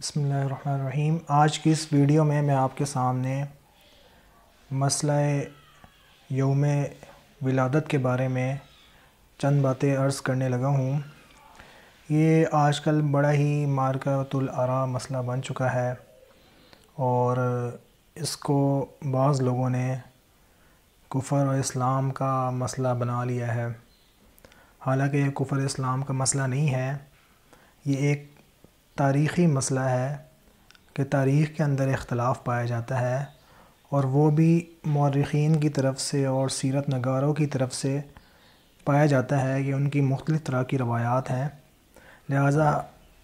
बसमीम आज की इस वीडियो में मैं आपके सामने मसला योम विलादत के बारे में चंद बातें अर्ज़ करने लगा हूँ ये आजकल बड़ा ही मारकतुलरा मसला बन चुका है और इसको बाज़ लोगों ने कुफर और इस्लाम का मसला बना लिया है हालांकि कुफर इस्लाम का मसला नहीं है ये एक तारीख़ी मसला है कि तारीख़ के अंदर इख्तलाफ पाया जाता है और वो भी मौरखीन की तरफ से और सीरत नगारों की तरफ से पाया जाता है कि उनकी मुख्तलिफ़ तरह की रवायात हैं लिहाजा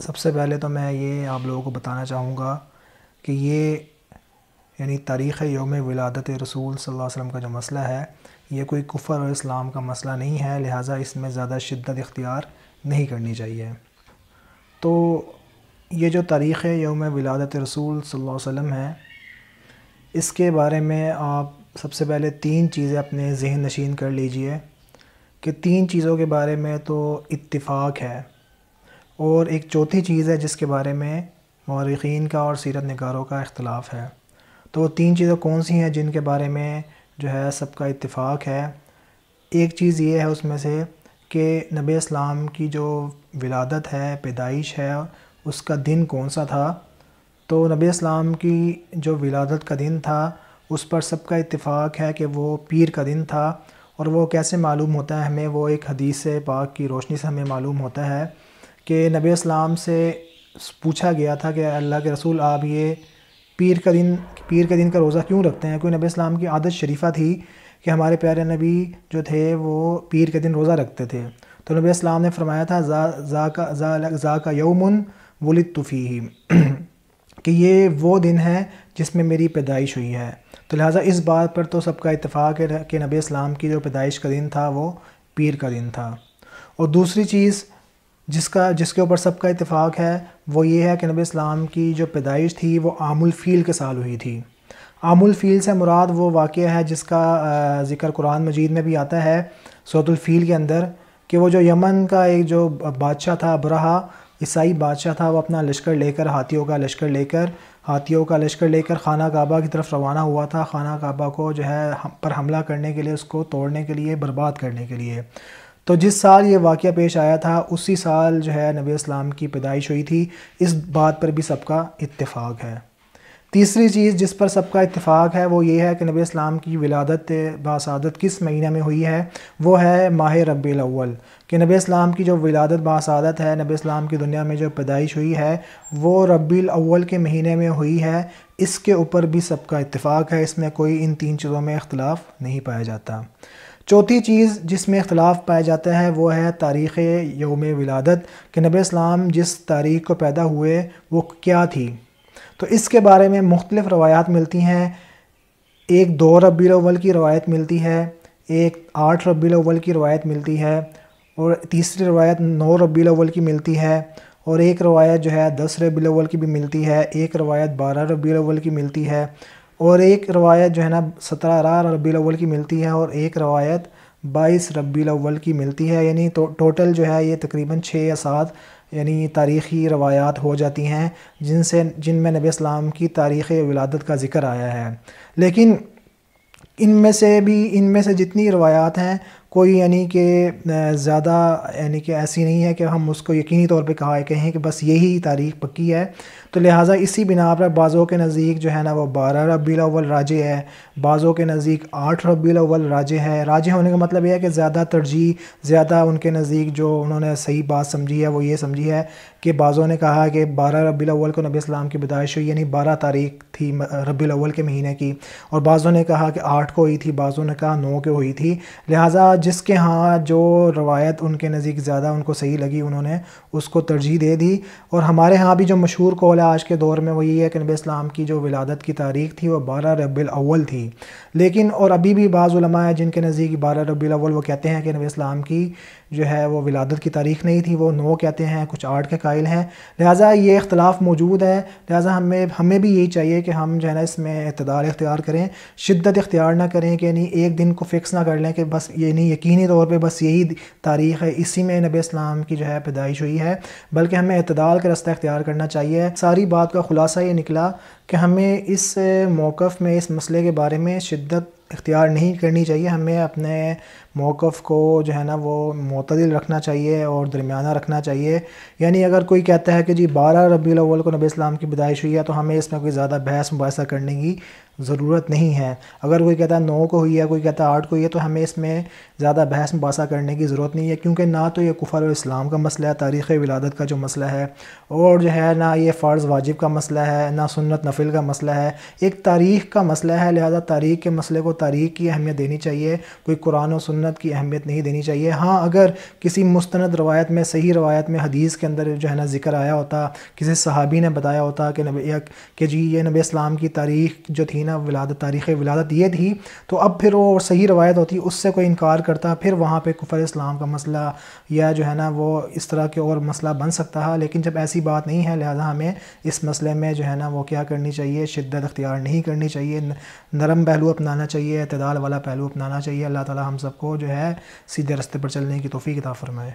सबसे पहले तो मैं ये आप लोगों को बताना चाहूँगा कि ये यानी तारीख़ योम विलादत रसूल सल्लल्लाहु अलैहि वसल्लम का जो मसला है ये कोई कुफ़र और इस्लाम का मसला नहीं है लिहाजा इसमें ज़्यादा शिद्दत इख्तियार नहीं करनी चाहिए तो ये जो तारीख़ है योम विलादत रसूल सल्लल्लाहु अलैहि वसल्लम है इसके बारे में आप सबसे पहले तीन चीज़ें अपने जहन नशीन कर लीजिए कि तीन चीज़ों के बारे में तो इत्तेफाक है और एक चौथी चीज़ है जिसके बारे में मौरखीन का और सीरत नगारों का इख्तलाफ है तो वो तीन चीज़ें कौन सी हैं जिनके बारे में जो है सबका इतफाक़ है एक चीज़ ये है उसमें से कि नबी इस्लाम की जो विलादत है पैदाइश है उसका दिन कौन सा था तो नबी इस्लाम की जो विलादत का दिन था उस पर सबका इतफ़ाक़ है कि वो पीर का दिन था और वो कैसे मालूम होता है हमें वो एक हदीस पाक की रोशनी से हमें मालूम होता है कि नबी इस्लाम से पूछा गया था कि अल्लाह के रसूल आप ये पीर का दिन पीर के दिन का रोज़ा क्यों रखते हैं क्योंकि नबी इस्लाम की आदत शरीफा थी कि हमारे प्यारे नबी जो थे वो पीर के दिन रोज़ा रखते थे तो नबी इस्लाम ने फरमाया था जा जा का जा, जा का यौमन वलित तुफ़ी कि ये वो दिन है जिसमें मेरी पैदाइश हुई है तो लिहाजा इस बात पर तो सबका इतफ़ाक़ है कि नबी इस्लाम की जो पैदाइश का दिन था वो पीर का दिन था और दूसरी चीज़ जिसका जिसके ऊपर सबका इतफ़ाक़ है वो ये है कि नबी इस्लाम की जो पैदाइश थी वो आमुल फ़ील के साल हुई थी आमुल फ़ील से मुराद वो वाक़ है जिसका ज़िक्र कुरान मजीद में भी आता है सोतुलफ़ील फ़ील के अंदर कि वो जो यमन का एक जो बादशाह था अब्रहा ईसाई बादशाह था वो अपना लश्कर लेकर हाथियों का लश्कर लेकर हाथियों का लश्कर लेकर खाना काबा की तरफ रवाना हुआ था खाना काबा को जो है पर हमला करने के लिए उसको तोड़ने के लिए बर्बाद करने के लिए तो जिस साल ये वाक़ पेश आया था उसी साल जो है नबी इस्लाम की पैदाइश हुई थी इस बात पर भी सबका इतफाक़ है तीसरी चीज़ जिस पर सबका इतफ़ाक़ है वो ये है कि नबी इस्लाम की विलादत बासादत किस महीने में हुई है वो है माह रबी अव्वल कि नबी इस्लाम की जो विलादत बासादत है नबी इस्लाम की दुनिया में जो पैदाइश हुई है वो रबी अव्वल के महीने में हुई है इसके ऊपर भी सबका इतफ़ाक़ है इसमें कोई इन तीन चीज़ों में अख्तिलाफ़ नहीं पाया जाता चौथी चीज़ जिसमें इख्तलाफ पाया जाता है वो है तारीख़ योम विलादत कि नबी इस्लाम जिस तारीख़ को पैदा हुए वो क्या थी तो इसके बारे में मुख्तलिफ़ रवायात मिलती हैं एक दो रबी अव्वल की रवायत मिलती है एक आठ रबी अव्वल की रवायत मिलती है और तीसरी रवायत नौ रबी अव्वल की मिलती है और एक रवायत जो है दस रबी अव्वल की भी मिलती है एक रवायत बारह रबी अव्वल की मिलती है और एक रवायत जो है ना सत्रह रबी अव्वल की मिलती है और एक रवायत बाईस रबी अव्वल की मिलती है यानी तो टोटल जो है ये तकरीबन छः या सात यानी तारीख़ी रवायात हो जाती हैं जिनसे जिनमें नबी इस्लाम की तारीख़ विलादत का ज़िक्र आया है लेकिन इनमें से भी इनमें से जितनी रवायात हैं कोई यानी कि ज़्यादा यानी कि ऐसी नहीं है कि हम उसको यकीनी तौर पे कहा कहें कि बस यही तारीख पक्की है तो लिहाजा इसी बिना पर बाज़ों के नज़दीक जो है ना वो बारह रबी अव्वल राजे है बाज़ों के नज़दीक आठ रबी अव्वल राजे है राजे होने का मतलब यह है कि ज़्यादा तरजीह ज़्यादा उनके नज़दीक जो उन्होंने सही बात समझी है वो ये समझी है कि बाज़ों ने कहा कि बारह रबी अव्वल को नबी इस्लाम की बदायश हुई यानी बारह तारीख थी रबी अव्वल के महीने की और बाज़ों ने कहा कि आठ को हुई थी बाज़ों ने कहा नौ को हुई थी लिहाजा जिसके यहाँ जो रवायत उनके नज़दीक ज़्यादा उनको सही लगी उन्होंने उसको तरजीह दे दी और हमारे यहाँ भी जो मशहूर कौल है आज के दौर में वही है कि नबी इस्लाम की जो विलादत की तारीख़ थी वह बारह रबी अव्वल थी लेकिन और अभी भी बाज़ है जिनके नज़दीक बारह रबी अव्वल वो कहते हैं कि नबी इस्लाम की जो है वो विलादत की तारीख़ नहीं थी वो नौ कहते हैं कुछ आठ के कायल हैं लिहाजा ये इख्तलाफ मौजूद है लिहाजा हमें हमें भी यही चाहिए कि हम जो है ना इसमें इतदार इख्तियार करें शिद्दत इख्तियार ना करें कि नहीं एक दिन को फिक्स ना कर लें कि बस ये नहीं यकीनी तौर पर बस यही तारीख़ है इसी में नबी इस्लाम की जो है पैदाइश हुई है बल्कि हमें अतदाल का रास्ता इख्तियार करना चाहिए सारी बात का ख़ुलासा ये निकला कि हमें इस मौक़ में इस मसले के बारे में शिद्दत इख्तियार नहीं करनी चाहिए हमें अपने मौक़ को जो है ना वो मतदिल रखना चाहिए और दरमियाना रखना चाहिए यानी अगर कोई कहता है कि जी बारह रबी अव्वल को नबी इस्लाम की पैदाइश हुई है तो हमें इसमें कोई ज़्यादा बहस मुबासा करने की ज़रूरत नहीं है अगर कोई कहता है नौ को हुई है कोई कहता है आठ को हुई है तो हमें इसमें ज़्यादा बहस मुबासा करने की ज़रूरत नहीं है क्योंकि ना तो ये कुफ़र और इस्लाम का मसला है तारीख़ विलादत का जो मसला है और जो है ना ये फ़र्ज़ वाजिब का मसला है ना सुन्नत नफिल का मसला है एक तारीख़ का मसला है लिहाजा तारीख़ के मसले को तारीख की अहमियत देनी चाहिए कोई कुरान और सुन्नत की अहमियत नहीं देनी चाहिए हाँ अगर किसी मुस्तंद रवायत में सही रवायत में हदीस के अंदर जो है ना जिक्र आया होता किसी सहाबी ने बताया होता कि नब कि जी ये नबी इस्लाम की तारीख जो थी ना विलादत तारीख़ विलादत ये थी तो अब फिर वो सही रवायत होती उससे कोई इनकार करता फिर वहाँ पर कुफर इस्लाम का मसला या जो है ना वो इस तरह के और मसला बन सकता है लेकिन जब ऐसी बात नहीं है लिहाजा हमें इस मसले में जो है ना वो क्या करनी चाहिए शिद्दत अख्तियार नहीं करनी चाहिए नरम पहलू अपनाना चाहिए चाहिए अतदाल वाला पहलू अपनाना चाहिए अल्लाह ताला हम सबको जो है सीधे रास्ते पर चलने की तोफ़ी किताब फरमाए